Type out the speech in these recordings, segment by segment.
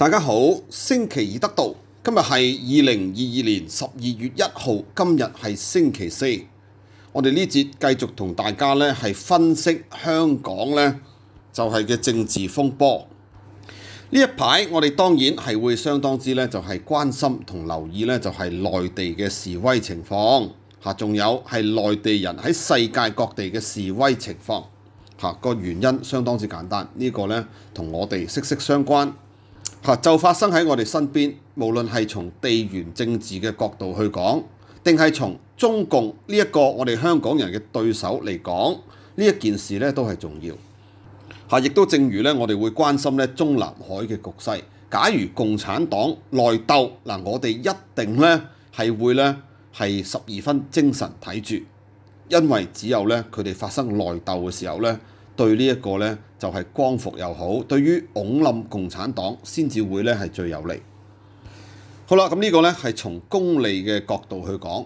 大家好，星期二得道，今日系二零二二年十二月一号，今日系星期四。我哋呢节继续同大家咧系分析香港咧就系嘅政治风波。呢一排我哋当然系会相当之咧就系关心同留意咧就系内地嘅示威情况吓，仲有系内地人喺世界各地嘅示威情况。嚇個原因相當之簡單，呢個咧同我哋息息相關。嚇，就發生喺我哋身邊，無論係從地緣政治嘅角度去講，定係從中共呢一個我哋香港人嘅對手嚟講，呢一件事咧都係重要。嚇，亦都正如咧，我哋會關心咧中南海嘅局勢。假如共產黨內鬥，嗱我哋一定咧係會咧係十二分精神睇住，因為只有咧佢哋發生內鬥嘅時候咧。對呢一個咧，就係光復又好，對於擁冧共產黨先至會咧係最有利。好啦，咁呢個咧係從公利嘅角度去講，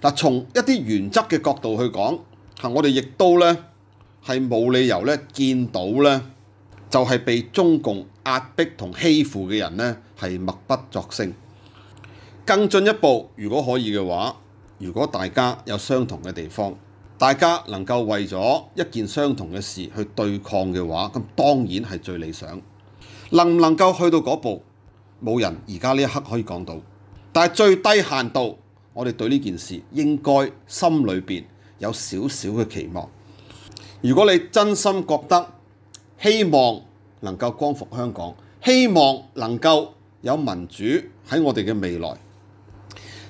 嗱，從一啲原則嘅角度去講，係我哋亦都咧係冇理由咧見到咧就係被中共壓迫同欺負嘅人咧係默不作聲。更進一步，如果可以嘅話，如果大家有相同嘅地方。大家能夠為咗一件相同嘅事去對抗嘅話，咁當然係最理想。能唔能夠去到嗰步，冇人而家呢一刻可以講到。但係最低限度，我哋對呢件事應該心裏邊有少少嘅期望。如果你真心覺得希望能夠光復香港，希望能夠有民主喺我哋嘅未來。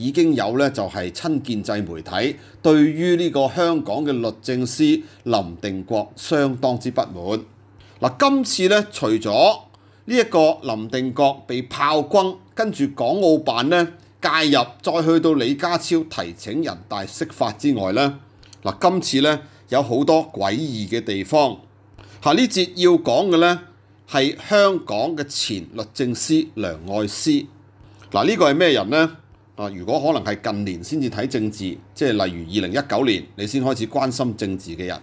已經有咧，就係親建制媒體對於呢個香港嘅律政司林定國相當之不滿。嗱，今次咧除咗呢一個林定國被炮轟，跟住港澳辦咧介入，再去到李家超提請人大釋法之外咧，嗱今次咧有好多詭異嘅地方。下呢節要講嘅咧係香港嘅前律政司梁愛詩。嗱，呢個係咩人呢？啊！如果可能係近年先至睇政治，即係例如二零一九年你先開始關心政治嘅人，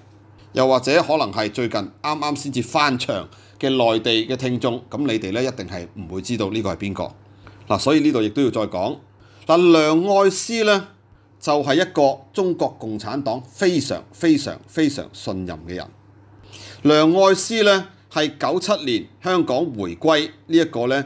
又或者可能係最近啱啱先至翻牆嘅內地嘅聽眾，咁你哋咧一定係唔會知道呢個係邊個。嗱，所以呢度亦都要再講。嗱，梁愛詩咧就係一個中國共產黨非常非常非常信任嘅人。梁愛詩咧係九七年香港回歸呢一個咧。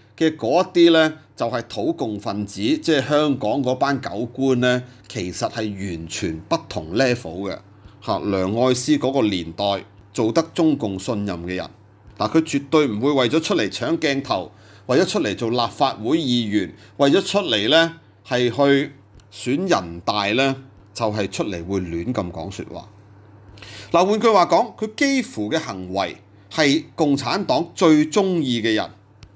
嘅嗰啲咧，就係土共分子，即係香港嗰班狗官咧，其實係完全不同 level 嘅。嚇，梁愛詩嗰個年代做得中共信任嘅人，嗱佢絕對唔會為咗出嚟搶鏡頭，為咗出嚟做立法會議員，為咗出嚟咧係去選人大咧，就係出嚟會亂咁講说話。嗱換句話講，佢幾乎嘅行為係共產黨最中意嘅人。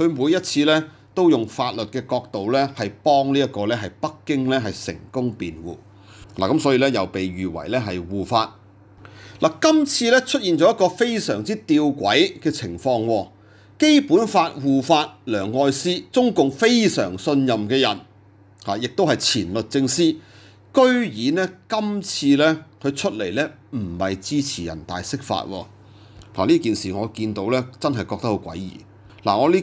佢每一次咧都用法律嘅角度咧係幫呢一個咧係北京咧係成功辯護嗱咁所以咧又被譽為咧係護法嗱今次咧出現咗一個非常之吊诡嘅情況基本法護法梁愛詩中共非常信任嘅人嚇亦都係前律政司居然咧今次咧佢出嚟咧唔係支持人大釋法嗱呢件事我見到咧真係覺得好詭異嗱我呢？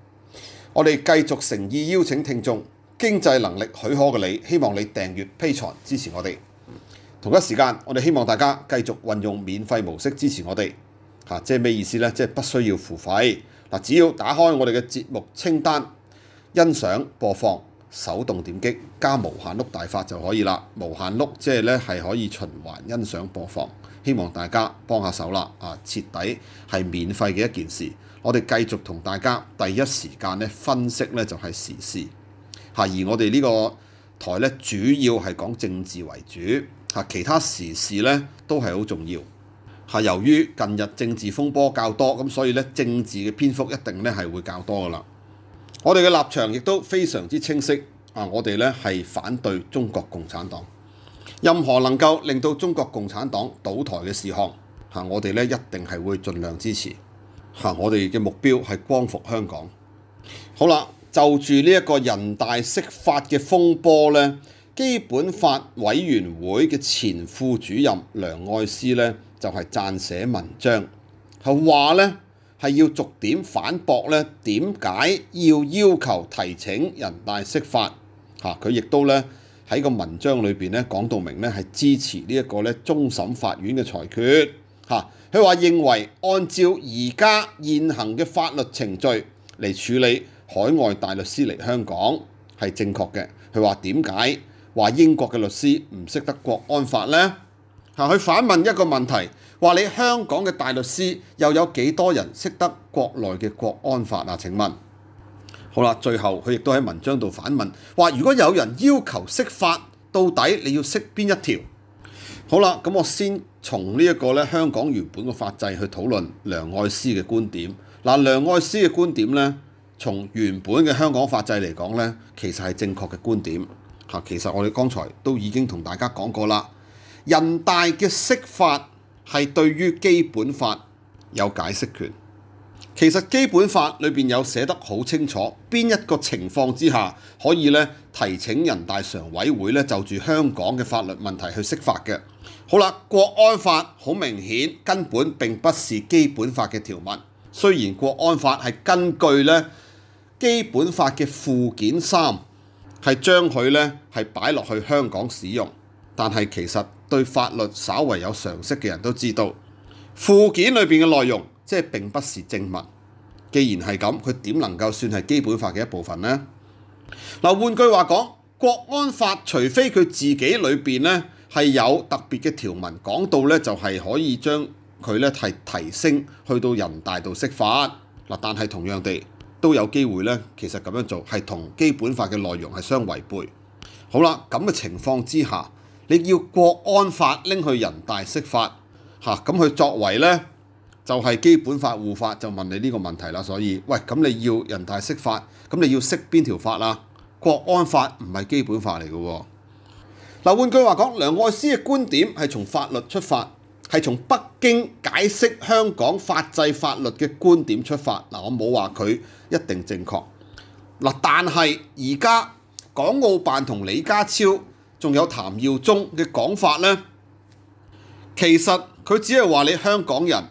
我哋繼續誠意邀請聽眾，經濟能力許可嘅你，希望你訂閱披財支持我哋。同一時間，我哋希望大家繼續運用免費模式支持我哋。嚇，即係咩意思呢？即係不需要付費嗱，只要打開我哋嘅節目清單，欣賞播放，手動點擊加無限碌大法就可以啦。無限碌即係咧係可以循環欣賞播放。希望大家幫下手啦！啊，徹底係免費嘅一件事，我哋繼續同大家第一時間咧分析咧就係時事，嚇而我哋呢個台咧主要係講政治為主，嚇其他時事咧都係好重要。嚇由於近日政治風波較多，咁所以咧政治嘅篇幅一定咧係會較多噶啦。我哋嘅立場亦都非常之清晰，啊，我哋咧係反對中國共產黨。任何能夠令到中國共產黨倒台嘅事項，嚇我哋咧一定係會盡量支持。嚇我哋嘅目標係光復香港。好啦，就住呢一個人大釋法嘅風波咧，基本法委員會嘅前副主任梁愛詩咧就係撰寫文章，係話咧係要逐點反駁咧點解要要求提請人大釋法。嚇佢亦都咧。喺個文章裏邊咧講到明咧係支持呢一個咧中審法院嘅裁決嚇。佢話認為按照而家現行嘅法律程序嚟處理海外大律師嚟香港係正確嘅。佢話點解話英國嘅律師唔識得國安法咧？嚇，佢反問一個問題，話你香港嘅大律師又有幾多人識得國內嘅國安法啊？請問？好啦，最後佢亦都喺文章度反問，話如果有人要求釋法，到底你要釋邊一條？好啦，咁我先從呢一個咧香港原本嘅法制去討論梁愛詩嘅觀點。嗱，梁愛詩嘅觀點咧，從原本嘅香港法制嚟講咧，其實係正確嘅觀點。嚇，其實我哋剛才都已經同大家講過啦，人大嘅釋法係對於基本法有解釋權。其實基本法裏面有寫得好清楚，邊一個情況之下可以咧提請人大常委會咧就住香港嘅法律問題去釋法嘅。好啦，國安法好明顯根本並不是基本法嘅條文，雖然國安法係根據咧基本法嘅附件三係將佢咧係擺落去香港使用，但係其實對法律稍為有常識嘅人都知道附件裏面嘅內容。即係並不是正文，既然係咁，佢點能夠算係基本法嘅一部分呢？嗱，換句話講，國安法除非佢自己裏面咧係有特別嘅條文講到咧，就係可以將佢咧係提升去到人大度釋法嗱，但係同樣地都有機會咧，其實咁樣做係同基本法嘅內容係相違背。好啦，咁嘅情況之下，你要國安法拎去人大釋法嚇，咁佢作為咧？就係基本法護法，就問你呢個問題啦。所以，喂，咁你要人大釋法，咁你要釋邊條法啊？國安法唔係基本法嚟嘅喎。嗱，換句話講，梁愛詩嘅觀點係從法律出發，係從北京解釋香港法制法律嘅觀點出發。嗱，我冇話佢一定正確。嗱，但係而家港澳辦同李家超仲有譚耀宗嘅講法咧，其實佢只係話你香港人。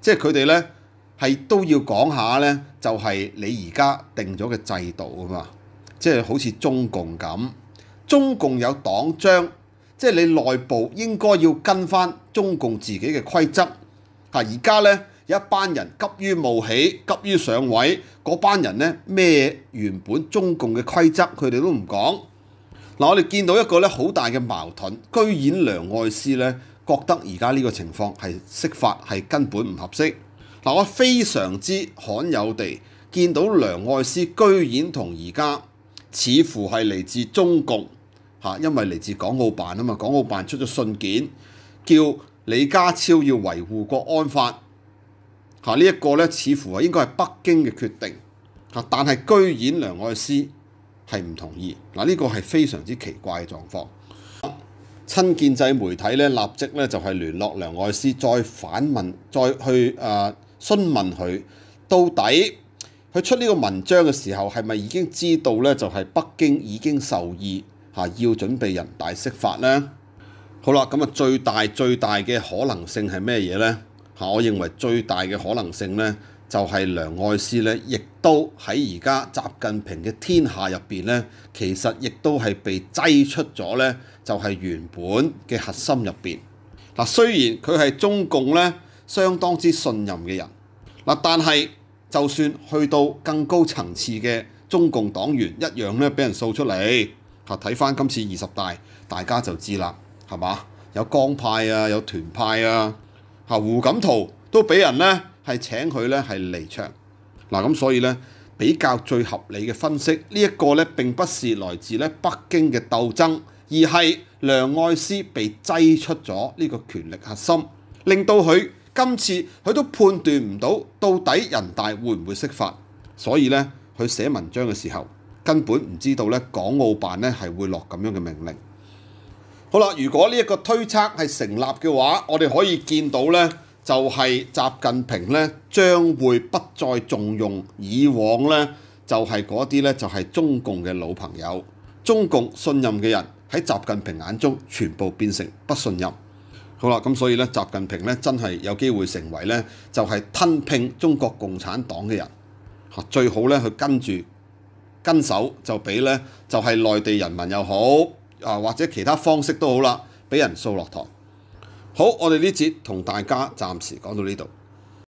即係佢哋咧，係都要講下咧，就係你而家定咗嘅制度啊嘛！即係好似中共咁，中共有黨章，即係你內部應該要跟翻中共自己嘅規則嚇。而家咧有一班人急於冒起、急於上位，嗰班人咧咩原本中共嘅規則，佢哋都唔講嗱。我哋見到一個咧好大嘅矛盾，居然梁愛詩咧～覺得而家呢個情況係釋法係根本唔合適。嗱，我非常之罕有地見到梁愛詩居然同而家似乎係嚟自中共嚇，因為嚟自港澳辦啊嘛，港澳辦出咗信件叫李家超要維護國安法嚇，呢一個咧似乎係應該係北京嘅決定嚇，但係居然梁愛詩係唔同意嗱，呢個係非常之奇怪嘅狀況。親建制媒體咧立即咧就係聯絡梁愛詩，再反問、再去啊詢問佢，到底佢出呢個文章嘅時候係咪已經知道咧就係北京已經授意嚇，要準備人大釋法咧？好啦，咁啊最大最大嘅可能性係咩嘢咧？嚇，我認為最大嘅可能性咧。就係梁愛詩咧，亦都喺而家習近平嘅天下入邊咧，其實亦都係被擠出咗咧，就係原本嘅核心入邊。嗱，雖然佢係中共咧相當之信任嘅人，嗱，但係就算去到更高層次嘅中共黨員一樣咧，俾人掃出嚟。嚇，睇翻今次二十大，大家就知啦，係嘛？有江派啊，有團派啊，嚇，胡錦濤都俾人咧。係請佢咧係離場嗱，咁所以咧比較最合理嘅分析呢一個咧並不是來自咧北京嘅鬥爭，而係梁愛詩被擠出咗呢個權力核心，令到佢今次佢都判斷唔到到底人大會唔會釋法，所以咧佢寫文章嘅時候根本唔知道咧港澳辦咧係會落咁樣嘅命令。好啦，如果呢一個推測係成立嘅話，我哋可以見到咧。就係習近平咧，將會不再重用以往咧，就係嗰啲咧，就係中共嘅老朋友、中共信任嘅人喺習近平眼中全部變成不信任。好啦，咁所以咧，習近平咧真係有機會成為咧，就係吞併中國共產黨嘅人最好咧去跟住跟手就俾咧，就係內地人民又好啊，或者其他方式都好啦，俾人掃落堂。好，我哋呢節同大家暫時講到呢度。